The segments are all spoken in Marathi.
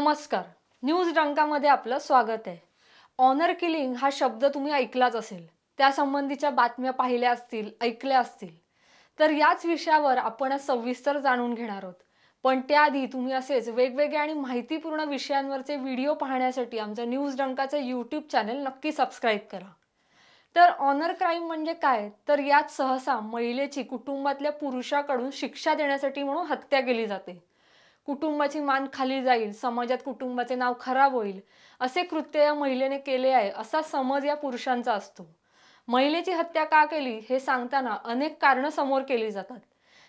नमस्कार न्यूज डंकामध्ये आपलं स्वागत आहे ऑनर किलिंग हा शब्द तुम्ही ऐकलाच असेल त्यासंबंधीच्या बातम्या पाहिल्या असतील ऐकल्या असतील तर याच विषयावर आपण सविस्तर जाणून घेणार आहोत पण त्याआधी तुम्ही असेच वेगवेगळे आणि माहितीपूर्ण विषयांवरचे व्हिडिओ पाहण्यासाठी आमचं न्यूज डंकाचं यूट्यूब चॅनल नक्की सबस्क्राईब करा तर ऑनर क्राईम म्हणजे काय तर यात सहसा महिलेची कुटुंबातल्या पुरुषाकडून शिक्षा देण्यासाठी म्हणून हत्या केली जाते कुटुंबाची मान खाली जाईल समाजात कुटुंबाचे नाव खराब होईल असे कृत्य या महिलेने केले आहे असा समज या पुरुषांचा असतो महिलेची हत्या का केली हे सांगताना अनेक कारणं समोर केली जातात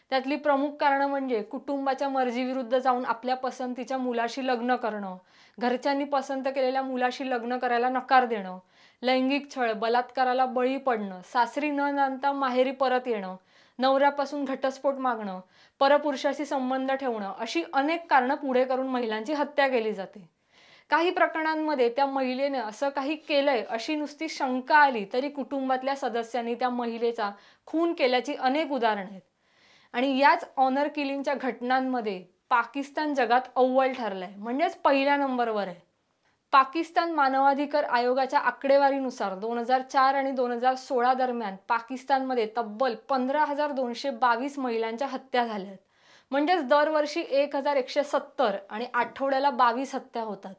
त्यातली प्रमुख कारण म्हणजे कुटुंबाच्या मर्जीविरुद्ध जाऊन आपल्या पसंतीच्या मुलाशी लग्न करणं घरच्यांनी पसंत केलेल्या मुलाशी लग्न करायला नकार देणं लैंगिक छळ बलात्काराला बळी पडणं सासरी न जाणता माहेरी परत येणं नवऱ्यापासून घटस्फोट मागणं परपुरुषाशी संबंध ठेवणं अशी अनेक कारणं पुढे करून महिलांची हत्या केली जाते काही प्रकरणांमध्ये त्या महिलेने असं काही केलंय अशी नुसती शंका आली तरी कुटुंबातल्या सदस्यांनी त्या महिलेचा खून केल्याची अनेक उदाहरणं आहेत आणि याच ऑनर किलिंगच्या घटनांमध्ये पाकिस्तान जगात अव्वल ठरलाय म्हणजेच पहिल्या नंबरवर आहे पाकिस्तान मानवाधिकार आयोगाच्या आकडेवारीनुसार दोन हजार चार आणि दोन हजार सोळा दरम्यान पाकिस्तानमध्ये तब्बल पंधरा हजार दोनशे बावीस महिलांच्या हत्या झाल्या आहेत म्हणजेच दरवर्षी एक हजार एकशे सत्तर आणि आठवड्याला बावीस हत्या होतात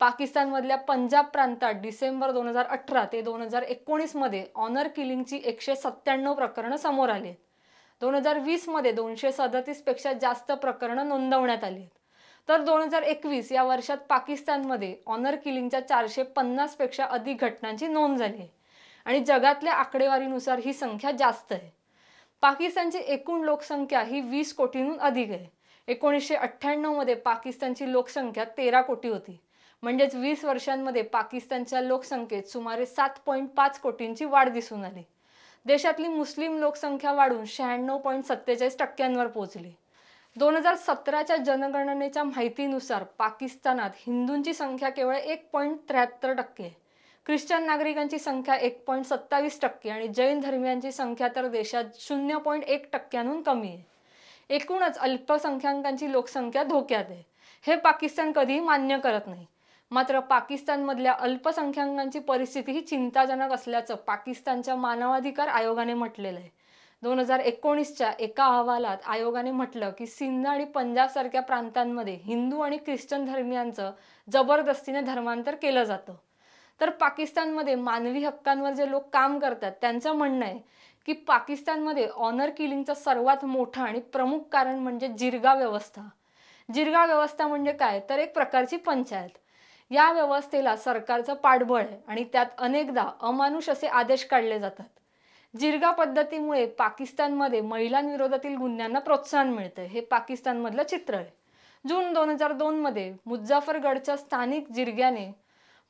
पाकिस्तानमधल्या पंजाब प्रांतात डिसेंबर दोन हजार अठरा ते दोन हजार एकोणीसमध्ये ऑनर किलिंगची एकशे सत्त्याण्णव प्रकरणं समोर आली आहेत दोन हजार वीसमध्ये दोनशे पेक्षा जास्त प्रकरणं नोंदवण्यात आली तर दोन हजार एकवीस या वर्षात पाकिस्तानमध्ये ऑनर किलिंगच्या चारशे पन्नासपेक्षा अधिक घटनांची नोंद झाली आहे आणि जगातल्या आकडेवारीनुसार ही संख्या जास्त आहे पाकिस्तानची एकूण लोकसंख्या ही वीस कोटींहून अधिक आहे एकोणीसशे अठ्ठ्याण्णवमध्ये पाकिस्तानची लोकसंख्या तेरा कोटी होती म्हणजेच वीस वर्षांमध्ये पाकिस्तानच्या लोकसंख्येत सुमारे सात पॉईंट पाच कोटींची वाढ दिसून आली देशातली मुस्लिम लोकसंख्या वाढून शहाण्णव पॉईंट सत्तेचाळीस टक्क्यांवर पोहोचली दोन हजार सतराच्या जनगणनेच्या माहितीनुसार पाकिस्तानात हिंदूंची संख्या केवळ एक पॉईंट त्र्याहत्तर टक्के नागरिकांची संख्या एक पॉईंट सत्तावीस टक्के आणि जैन धर्मियांची संख्या तर देशात शून्य पॉईंट एक टक्क्यांहून कमी आहे एकूणच अल्पसंख्याकांची लोकसंख्या धोक्यात आहे हे पाकिस्तान कधीही मान्य करत नाही मात्र पाकिस्तानमधल्या अल्पसंख्याकांची परिस्थिती ही चिंताजनक असल्याचं पाकिस्तानच्या मानवाधिकार आयोगाने म्हटलेलं आहे दोन हजार एकोणीसच्या एका अहवालात आयोगाने म्हटलं की सिंध आणि पंजाब सारख्या प्रांतांमध्ये हिंदू आणि ख्रिश्चन धर्मियांचं जबरदस्तीने धर्मांतर केलं जातं तर पाकिस्तानमध्ये मानवी हक्कांवर जे लोक काम करतात त्यांचं म्हणणं आहे की पाकिस्तानमध्ये ऑनर किलिंगचं सर्वात मोठं आणि प्रमुख कारण म्हणजे जिरगा व्यवस्था जिरगा व्यवस्था म्हणजे काय तर एक प्रकारची पंचायत या व्यवस्थेला सरकारचं पाठबळ आहे आणि त्यात अनेकदा अमानुष असे आदेश काढले जातात जिरगा पद्धतीमुळे पाकिस्तानमध्ये महिलांविरोधातील गुन्ह्यांना प्रोत्साहन मिळते हे पाकिस्तानमधलं चित्र आहे जून दोन हजार मध्ये मुजाफरगडच्या स्थानिक जिरग्याने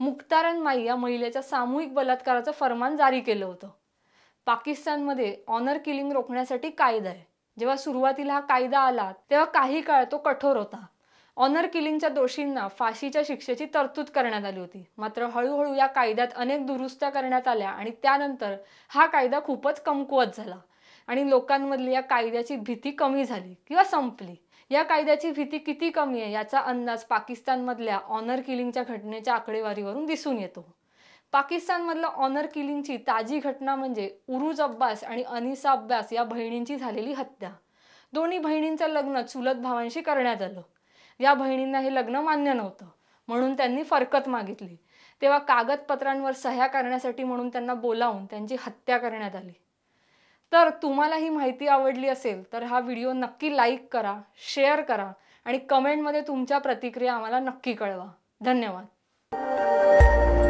मुक्तारन माई या महिलेच्या सामूहिक बलात्काराचं फरमान जारी केलं होतं पाकिस्तानमध्ये ऑनर किलिंग रोखण्यासाठी कायदा आहे जेव्हा सुरुवातीला हा कायदा आला तेव्हा काही काळ तो कठोर होता ऑनर किलिंगच्या दोषींना फाशीच्या शिक्षेची तरतूद करण्यात आली होती मात्र हळूहळू या कायद्यात अनेक दुरुस्त्या करण्यात आल्या आणि त्यानंतर हा कायदा खूपच कमकुवत झाला आणि लोकांमधली या कायद्याची भीती कमी झाली किंवा संपली या कायद्याची भीती किती कमी आहे याचा अंदाज पाकिस्तानमधल्या ऑनर किलिंगच्या घटनेच्या आकडेवारीवरून दिसून येतो पाकिस्तानमधलं ऑनर किलिंगची ताजी घटना म्हणजे उरुज अब्बास आणि अनिसा अब्बास या बहिणींची झालेली हत्या दोन्ही बहिणींचं लग्न चुलत भावांशी करण्यात आलं या बहिणींना हे लग्न मान्य नव्हतं म्हणून त्यांनी फरकत मागितली तेव्हा कागदपत्रांवर सह्या करण्यासाठी म्हणून त्यांना बोलावून त्यांची हत्या करण्यात आली तर तुम्हाला ही माहिती आवडली असेल तर हा व्हिडिओ नक्की लाईक करा शेअर करा आणि कमेंटमध्ये तुमच्या प्रतिक्रिया आम्हाला नक्की कळवा धन्यवाद